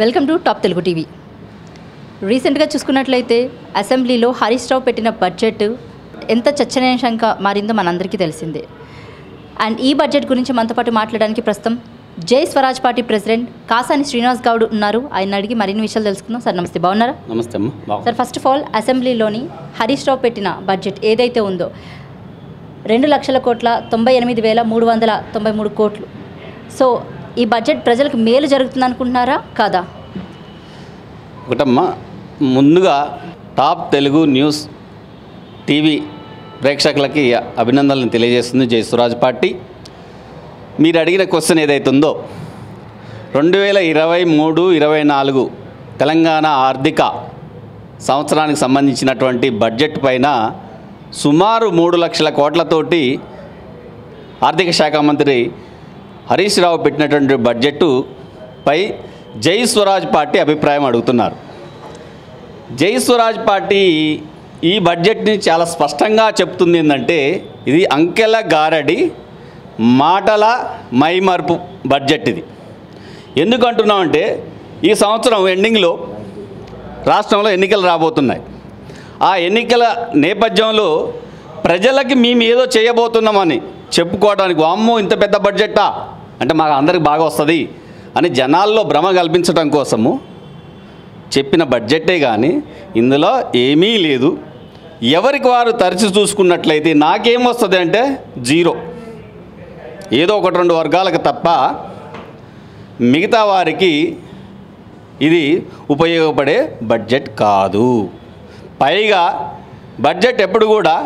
welcome to top Telugu TV రీసెంట్గా చూసుకున్నట్లయితే అసెంబ్లీలో హరీష్ రావు పెట్టిన బడ్జెట్ ఎంత చర్చనీయాంశంగా మారిందో మనందరికీ తెలిసిందే అండ్ ఈ బడ్జెట్ గురించి మనతో పాటు మాట్లాడడానికి ప్రస్తుతం జై స్వరాజ్ పార్టీ ప్రెసిడెంట్ కాసాని శ్రీనివాస్ గౌడ్ ఉన్నారు ఆయన అడిగి మరిన్ని విషయాలు తెలుసుకుందాం సార్ నమస్తే బాగున్నారా నమస్తే సార్ ఫస్ట్ ఆఫ్ ఆల్ అసెంబ్లీలోని హరీష్ రావు పెట్టిన బడ్జెట్ ఏదైతే ఉందో రెండు లక్షల కోట్ల తొంభై ఎనిమిది వేల మూడు వందల తొంభై మూడు కోట్లు సో ఈ బడ్జెట్ ప్రజలకు మేలు జరుగుతుంది అనుకుంటున్నారా కాదా ఒకటమ్మా ముందుగా టాప్ తెలుగు న్యూస్ టీవీ ప్రేక్షకులకి అభినందనలు తెలియజేస్తుంది జై సురాజ్ పార్టీ మీరు అడిగిన క్వశ్చన్ ఉందో రెండు వేల ఇరవై మూడు ఇరవై నాలుగు తెలంగాణ ఆర్థిక సంవత్సరానికి సంబంధించినటువంటి బడ్జెట్ పైన సుమారు మూడు లక్షల కోట్లతోటి ఆర్థిక శాఖ మంత్రి హరీష్ రావు పెట్టినటువంటి బడ్జెట్టు పై జై స్వరాజ్ పార్టీ అభిప్రాయం అడుగుతున్నారు జై స్వరాజ్ పార్టీ ఈ బడ్జెట్ని చాలా స్పష్టంగా చెప్తుంది ఏంటంటే ఇది అంకెల గారడి మాటల మైమర్పు బడ్జెట్ ఇది ఎందుకు అంటున్నామంటే ఈ సంవత్సరం ఎండింగ్లో రాష్ట్రంలో ఎన్నికలు రాబోతున్నాయి ఆ ఎన్నికల నేపథ్యంలో ప్రజలకి మేము ఏదో చేయబోతున్నామని చెప్పుకోవడానికి అమ్మో ఇంత పెద్ద బడ్జెట్టా అంటే మాకు అందరికి బాగా వస్తుంది అని జనాల్లో భ్రమ కల్పించడం కోసము చెప్పిన బడ్జెటే కానీ ఇందులో ఏమీ లేదు ఎవరికి వారు తరచి చూసుకున్నట్లయితే నాకేం వస్తుంది అంటే జీరో ఏదో ఒకటి రెండు వర్గాలకు తప్ప మిగతా వారికి ఇది ఉపయోగపడే బడ్జెట్ కాదు పైగా బడ్జెట్ ఎప్పుడు కూడా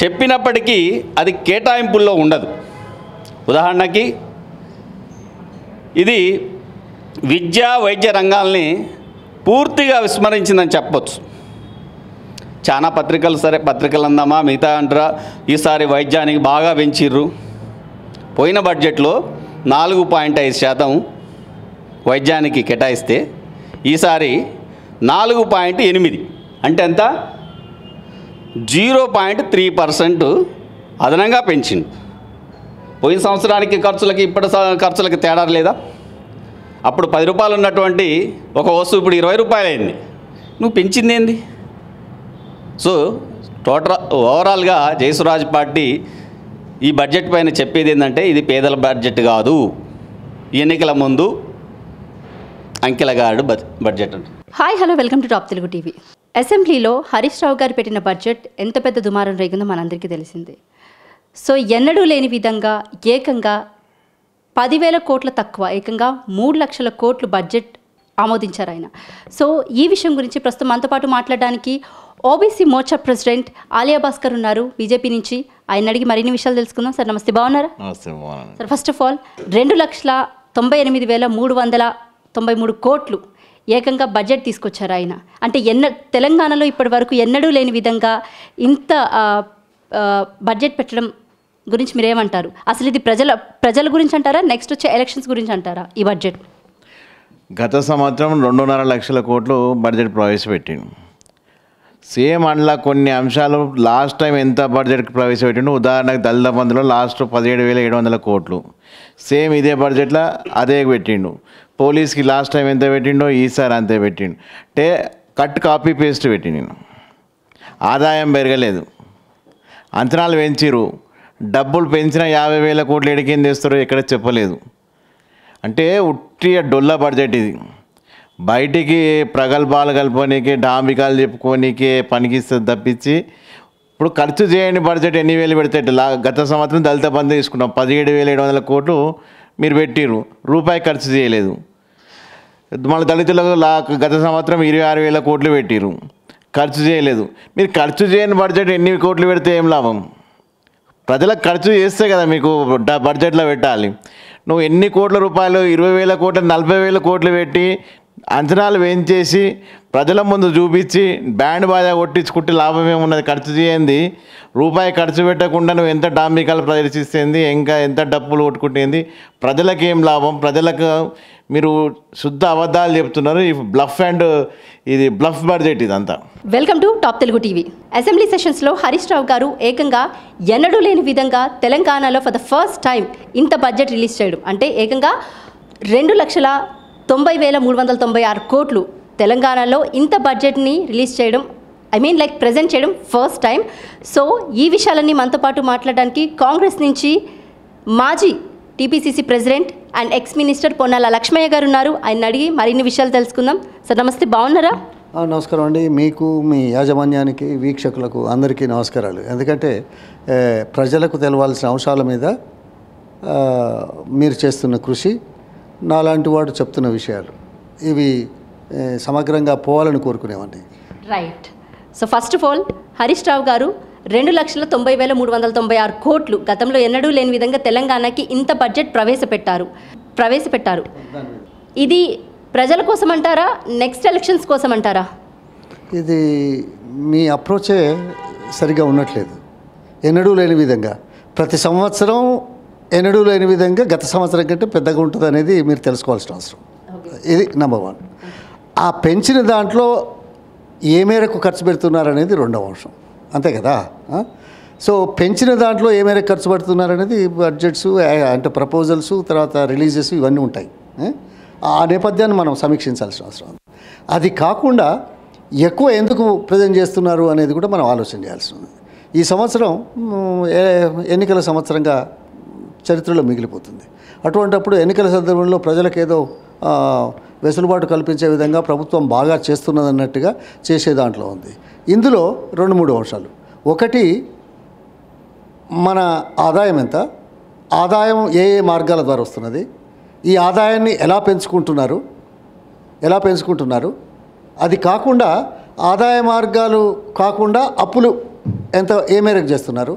చెప్పినప్పటికీ అది కేటాయింపుల్లో ఉండదు ఉదాహరణకి ఇది విద్యా వైద్య రంగాల్ని పూర్తిగా విస్మరించిందని చెప్పచ్చు చాలా పత్రికలు సరే పత్రికలు అందామా మిగతా అంటారా ఈసారి వైద్యానికి బాగా పెంచిర్రు పోయిన బడ్జెట్లో నాలుగు పాయింట్ ఐదు శాతం వైద్యానికి కేటాయిస్తే ఈసారి నాలుగు పాయింట్ ఎనిమిది అంటే ఎంత జీరో పాయింట్ త్రీ పర్సెంట్ అదనంగా పెంచింది పోయిన సంవత్సరానికి ఖర్చులకి ఇప్పటి ఖర్చులకి తేడా లేదా అప్పుడు పది రూపాయలు ఉన్నటువంటి ఒక వస్తువు ఇప్పుడు ఇరవై రూపాయలు అయింది నువ్వు ఏంది సో టోటల్ ఓవరాల్గా జయసురాజ్ పార్టీ ఈ బడ్జెట్ పైన చెప్పేది ఏంటంటే ఇది పేదల బడ్జెట్ కాదు ఎన్నికల ముందు అంకెలగాడు budget hi hello welcome to top Telugu TV అసెంబ్లీలో హరీష్ రావు గారు పెట్టిన బడ్జెట్ ఎంత పెద్ద దుమారం రేగిందో మనందరికీ తెలిసిందే సో ఎన్నడూ లేని విధంగా ఏకంగా పదివేల కోట్ల తక్కువ ఏకంగా మూడు లక్షల కోట్లు బడ్జెట్ ఆమోదించారు ఆయన సో ఈ విషయం గురించి ప్రస్తుతం మనతో పాటు మాట్లాడడానికి ఓబీసీ మోర్చా ప్రెసిడెంట్ ఆలియా భాస్కర్ ఉన్నారు బీజేపీ నుంచి ఆయన అడిగి మరిన్ని విషయాలు తెలుసుకుందాం సార్ నమస్తే బాగున్నారా సార్ ఫస్ట్ ఆఫ్ ఆల్ రెండు లక్షల తొంభై ఎనిమిది వేల మూడు వందల తొంభై మూడు కోట్లు ఏకంగా బడ్జెట్ తీసుకొచ్చారు ఆయన అంటే ఎన్న తెలంగాణలో ఇప్పటి వరకు ఎన్నడూ లేని విధంగా ఇంత బడ్జెట్ పెట్టడం గురించి మీరేమంటారు అసలు ఇది ప్రజల ప్రజల గురించి అంటారా నెక్స్ట్ వచ్చే ఎలక్షన్స్ గురించి అంటారా ఈ బడ్జెట్ గత సంవత్సరం రెండున్నర లక్షల కోట్లు బడ్జెట్ ప్రవేశపెట్టిండు సేమ్ అందులో కొన్ని అంశాలు లాస్ట్ టైం ఎంత బడ్జెట్ ప్రవేశపెట్టిండు ఉదాహరణకు దళిత బంధులు లాస్ట్ పదిహేడు వేల ఏడు వందల కోట్లు సేమ్ ఇదే బడ్జెట్లో అదే పెట్టిండు పోలీస్కి లాస్ట్ టైం ఎంత పెట్టిండో ఈసారి అంతే పెట్టిండు అంటే కట్ కాపీ పేస్ట్ పెట్టి నేను ఆదాయం పెరగలేదు అంచనాలు పెంచిరు డబ్బులు పెంచిన యాభై వేల కోట్లు ఎడికేం చేస్తారో ఎక్కడ చెప్పలేదు అంటే ఉట్టి డొల్ల బడ్జెట్ ఇది బయటికి ప్రగల్భాలు కలుపుకోనికి డాంబికాలు చెప్పుకోనీకి పనికిస్తుంది తప్పించి ఇప్పుడు ఖర్చు చేయని బడ్జెట్ ఎన్ని వేలు పెడితే గత సంవత్సరం దళిత బంధు తీసుకున్నాం పదిహేడు వేల ఏడు వందల కోట్లు మీరు పెట్టిరు రూపాయి ఖర్చు చేయలేదు మన దళితులకు గత సంవత్సరం ఇరవై ఆరు వేల కోట్లు పెట్టిరు ఖర్చు చేయలేదు మీరు ఖర్చు చేయని బడ్జెట్ ఎన్ని కోట్లు పెడితే ఏం లాభం ప్రజలకు ఖర్చు చేస్తే కదా మీకు బడ్జెట్లో పెట్టాలి నువ్వు ఎన్ని కోట్ల రూపాయలు ఇరవై వేల కోట్లు నలభై వేల కోట్లు పెట్టి అంచనాలు వేయించేసి ప్రజల ముందు చూపించి బ్యాండ్ బాజా కొట్టించుకుంటే లాభం ఏమున్నది ఖర్చు చేయండి రూపాయి ఖర్చు పెట్టకుండా నువ్వు ఎంత డాంబికాలు ప్రదర్శిస్తుంది ఇంకా ఎంత డప్పులు కొట్టుకుంటుంది ప్రజలకు ఏం లాభం ప్రజలకు మీరు శుద్ధ అబద్ధాలు చెప్తున్నారు ఈ బ్లఫ్ అండ్ ఇది బ్లఫ్ బడ్జెట్ ఇదంతా welcome to top Telugu TV assembly సెషన్స్లో హరీష్ రావు గారు ఏకంగా ఎన్నడూ లేని విధంగా తెలంగాణలో ఫర్ ద ఫస్ట్ టైం ఇంత బడ్జెట్ రిలీజ్ చేయడం అంటే ఏకంగా రెండు లక్షల తొంభై వేల మూడు వందల తొంభై ఆరు కోట్లు తెలంగాణలో ఇంత బడ్జెట్ని రిలీజ్ చేయడం ఐ మీన్ లైక్ ప్రజెంట్ చేయడం ఫస్ట్ టైం సో ఈ విషయాలన్నీ మనతో పాటు మాట్లాడడానికి కాంగ్రెస్ నుంచి మాజీ TPCC president and ex minister Ponnala Lakshmaiah గారు ఉన్నారు ఆయన అడిగి మరిన్ని విషయాలు తెలుసుకుందాం సార్ నమస్తే బాగున్నారా నమస్కారం అండి మీకు మీ యాజమాన్యానికి వీక్షకులకు అందరికీ నమస్కారాలు ఎందుకంటే ప్రజలకు తెలవాల్సిన అంశాల మీద మీరు చేస్తున్న కృషి నాలాంటి వాడు చెప్తున్న విషయాలు ఇవి సమగ్రంగా పోవాలని కోరుకునేవండి right so first of all Harish Rao గారు రెండు లక్షల తొంభై వేల మూడు వందల తొంభై ఆరు కోట్లు గతంలో ఎన్నడూ లేని విధంగా తెలంగాణకి ఇంత బడ్జెట్ ప్రవేశపెట్టారు ప్రవేశపెట్టారు ఇది ప్రజల కోసం అంటారా నెక్స్ట్ ఎలక్షన్స్ కోసం అంటారా ఇది మీ అప్రోచే సరిగా ఉండట్లేదు ఎన్నడూ లేని విధంగా ప్రతి సంవత్సరం ఎన్నడూ లేని విధంగా గత సంవత్సరం కంటే పెద్దగా ఉంటుంది అనేది మీరు తెలుసుకోవాల్సిన అవసరం ఇది నెంబర్ వన్ ఆ పెంచిన దాంట్లో ఏ మేరకు ఖర్చు పెడుతున్నారు అనేది రెండవ అంశం అంతే కదా సో పెంచిన దాంట్లో ఏమైనా ఖర్చు పడుతున్నారు అనేది బడ్జెట్స్ అంటే ప్రపోజల్స్ తర్వాత రిలీజెస్ ఇవన్నీ ఉంటాయి ఆ నేపథ్యాన్ని మనం సమీక్షించాల్సిన అవసరం ఉంది అది కాకుండా ఎక్కువ ఎందుకు ప్రజెంట్ చేస్తున్నారు అనేది కూడా మనం ఆలోచన చేయాల్సి ఉంది ఈ సంవత్సరం ఎన్నికల సంవత్సరంగా చరిత్రలో మిగిలిపోతుంది అటువంటప్పుడు ఎన్నికల సందర్భంలో ప్రజలకు ఏదో వెసులుబాటు కల్పించే విధంగా ప్రభుత్వం బాగా చేస్తున్నదన్నట్టుగా చేసే దాంట్లో ఉంది ఇందులో రెండు మూడు అంశాలు ఒకటి మన ఆదాయం ఎంత ఆదాయం ఏ ఏ మార్గాల ద్వారా వస్తున్నది ఈ ఆదాయాన్ని ఎలా పెంచుకుంటున్నారు ఎలా పెంచుకుంటున్నారు అది కాకుండా ఆదాయ మార్గాలు కాకుండా అప్పులు ఎంత ఏ మేరకు చేస్తున్నారు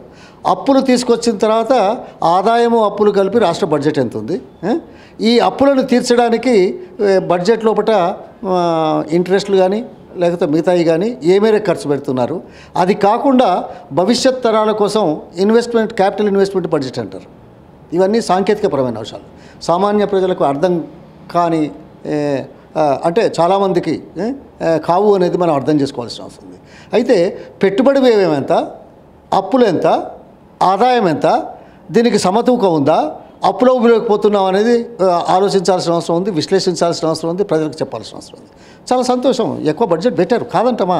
అప్పులు తీసుకొచ్చిన తర్వాత ఆదాయము అప్పులు కలిపి రాష్ట్ర బడ్జెట్ ఎంత ఉంది ఈ అప్పులను తీర్చడానికి బడ్జెట్ లోపల ఇంట్రెస్ట్లు కానీ లేకపోతే మిగతాయి కానీ ఏ మేరకు ఖర్చు పెడుతున్నారు అది కాకుండా భవిష్యత్ తరాల కోసం ఇన్వెస్ట్మెంట్ క్యాపిటల్ ఇన్వెస్ట్మెంట్ బడ్జెట్ అంటారు ఇవన్నీ సాంకేతికపరమైన అంశాలు సామాన్య ప్రజలకు అర్థం కాని అంటే చాలామందికి కావు అనేది మనం అర్థం చేసుకోవాల్సిన అవసరం ఉంది అయితే పెట్టుబడి వ్యయం ఎంత అప్పులు ఎంత ఆదాయం ఎంత దీనికి సమతూకం ఉందా అప్పులో ఉపయోగపోతున్నాం అనేది ఆలోచించాల్సిన అవసరం ఉంది విశ్లేషించాల్సిన అవసరం ఉంది ప్రజలకు చెప్పాల్సిన అవసరం ఉంది చాలా సంతోషం ఎక్కువ బడ్జెట్ పెట్టారు కాదంటమా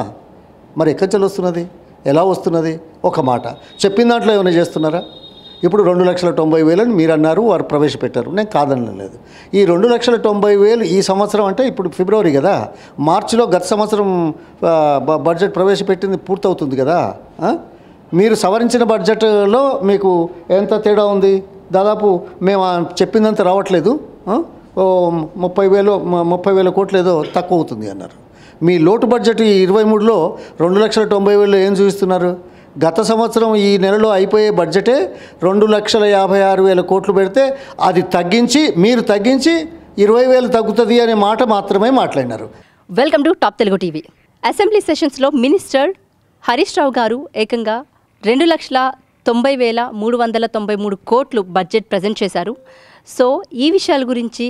మరి ఎక్కడి నుంచి వస్తున్నది ఎలా వస్తున్నది ఒక మాట చెప్పిన దాంట్లో ఏమైనా చేస్తున్నారా ఇప్పుడు రెండు లక్షల తొంభై వేలని మీరు అన్నారు వారు ప్రవేశపెట్టారు నేను కాదనలేదు ఈ రెండు లక్షల తొంభై వేలు ఈ సంవత్సరం అంటే ఇప్పుడు ఫిబ్రవరి కదా మార్చిలో గత సంవత్సరం బడ్జెట్ ప్రవేశపెట్టింది పూర్తవుతుంది కదా మీరు సవరించిన బడ్జెట్లో మీకు ఎంత తేడా ఉంది దాదాపు మేము చెప్పిందంత రావట్లేదు ముప్పై వేలు ముప్పై వేల కోట్లు ఏదో తక్కువ అవుతుంది అన్నారు మీ లోటు బడ్జెట్ ఈ ఇరవై మూడులో రెండు లక్షల తొంభై వేలు ఏం చూపిస్తున్నారు గత సంవత్సరం ఈ నెలలో అయిపోయే బడ్జెటే రెండు లక్షల యాభై ఆరు వేల కోట్లు పెడితే అది తగ్గించి మీరు తగ్గించి ఇరవై వేలు తగ్గుతుంది అనే మాట మాత్రమే మాట్లాడినారు welcome to top Telugu TV assembly సెషన్స్లో మినిస్టర్ హరీష్ రావు గారు ఏకంగా రెండు లక్షల తొంభై వేల మూడు వందల తొంభై మూడు కోట్లు బడ్జెట్ ప్రజెంట్ చేశారు సో ఈ విషయాల గురించి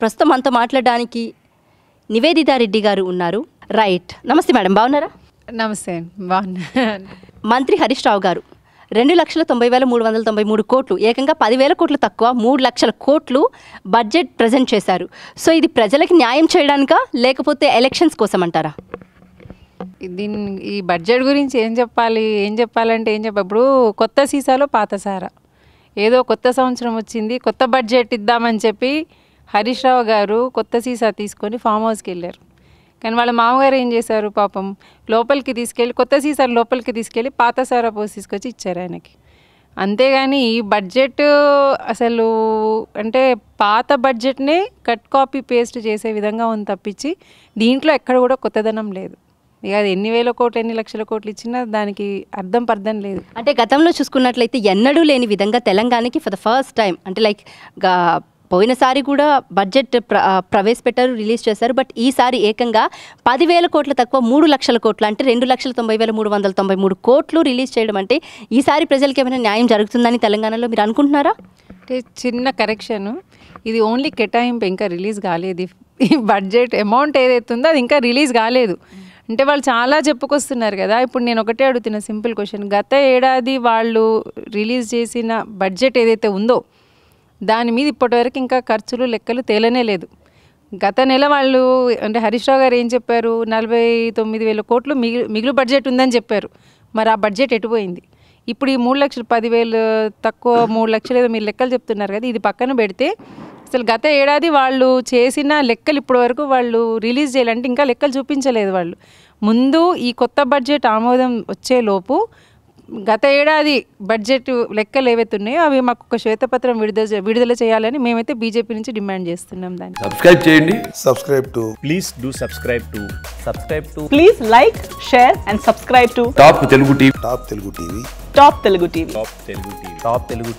ప్రస్తుతం అంతా మాట్లాడడానికి నివేదిత రెడ్డి గారు ఉన్నారు రైట్ నమస్తే మేడం బాగున్నారా నమస్తే బాగున్నారా మంత్రి హరీష్ రావు గారు రెండు లక్షల తొంభై వేల మూడు వందల తొంభై మూడు కోట్లు ఏకంగా పదివేల కోట్లు తక్కువ మూడు లక్షల కోట్లు బడ్జెట్ ప్రజెంట్ చేశారు సో ఇది ప్రజలకు న్యాయం చేయడానికా లేకపోతే ఎలక్షన్స్ కోసం అంటారా దీని ఈ బడ్జెట్ గురించి ఏం చెప్పాలి ఏం చెప్పాలంటే ఏం చెప్పప్పుడు ఇప్పుడు కొత్త సీసాలో పాత సారా ఏదో కొత్త సంవత్సరం వచ్చింది కొత్త బడ్జెట్ ఇద్దామని చెప్పి హరీష్ రావు గారు కొత్త సీసా తీసుకొని ఫామ్ హౌస్కి వెళ్ళారు కానీ వాళ్ళ మామగారు ఏం చేశారు పాపం లోపలికి తీసుకెళ్ళి కొత్త సీసాలు లోపలికి తీసుకెళ్ళి పాత సారా పోసి తీసుకొచ్చి ఇచ్చారు ఆయనకి అంతేగాని ఈ బడ్జెట్ అసలు అంటే పాత బడ్జెట్నే కట్ కాపీ పేస్ట్ చేసే విధంగా ఉంది తప్పించి దీంట్లో ఎక్కడ కూడా కొత్తదనం లేదు ఇక అది ఎన్ని వేల కోట్లు ఎన్ని లక్షల కోట్లు ఇచ్చినా దానికి అర్థం పర్థం లేదు అంటే గతంలో చూసుకున్నట్లయితే ఎన్నడూ లేని విధంగా తెలంగాణకి ఫర్ ద ఫస్ట్ టైం అంటే లైక్ పోయినసారి కూడా బడ్జెట్ ప్ర ప్రవేశపెట్టారు రిలీజ్ చేశారు బట్ ఈసారి ఏకంగా పదివేల కోట్ల తక్కువ మూడు లక్షల కోట్లు అంటే రెండు లక్షల తొంభై వేల మూడు వందల తొంభై మూడు కోట్లు రిలీజ్ చేయడం అంటే ఈసారి ప్రజలకి ఏమైనా న్యాయం జరుగుతుందని తెలంగాణలో మీరు అనుకుంటున్నారా అంటే చిన్న కరెక్షన్ ఇది ఓన్లీ కేటాయింపు ఇంకా రిలీజ్ కాలేదు ఈ బడ్జెట్ అమౌంట్ ఏదైతుందో అది ఇంకా రిలీజ్ కాలేదు అంటే వాళ్ళు చాలా చెప్పుకొస్తున్నారు కదా ఇప్పుడు నేను ఒకటే అడుగుతున్న సింపుల్ క్వశ్చన్ గత ఏడాది వాళ్ళు రిలీజ్ చేసిన బడ్జెట్ ఏదైతే ఉందో దాని మీద ఇప్పటివరకు ఇంకా ఖర్చులు లెక్కలు తేలనే లేదు గత నెల వాళ్ళు అంటే హరీష్ రావు గారు ఏం చెప్పారు నలభై తొమ్మిది వేల కోట్లు మిగిలి మిగులు బడ్జెట్ ఉందని చెప్పారు మరి ఆ బడ్జెట్ ఎటుపోయింది ఇప్పుడు ఈ మూడు లక్షలు పదివేలు తక్కువ మూడు లక్షలు ఏదో మీరు లెక్కలు చెప్తున్నారు కదా ఇది పక్కన పెడితే అసలు గత ఏడాది వాళ్ళు చేసిన లెక్కలు ఇప్పటి వరకు వాళ్ళు రిలీజ్ చేయాలంటే ఇంకా లెక్కలు చూపించలేదు వాళ్ళు ముందు ఈ కొత్త బడ్జెట్ ఆమోదం వచ్చేలోపు గత ఏడాది బడ్జెట్ లెక్కలు ఏవైతే ఉన్నాయో అవి మాకు ఒక శ్వేతపత్రం విడుదల విడుదల చేయాలని మేమైతే బీజేపీ నుంచి డిమాండ్ చేస్తున్నాం దాన్ని సబ్స్క్రైబ్ చేయండి subscribe to please do subscribe to subscribe to please like share and subscribe to top Telugu TV top Telugu TV top Telugu TV top Telugu TV top Telugu TV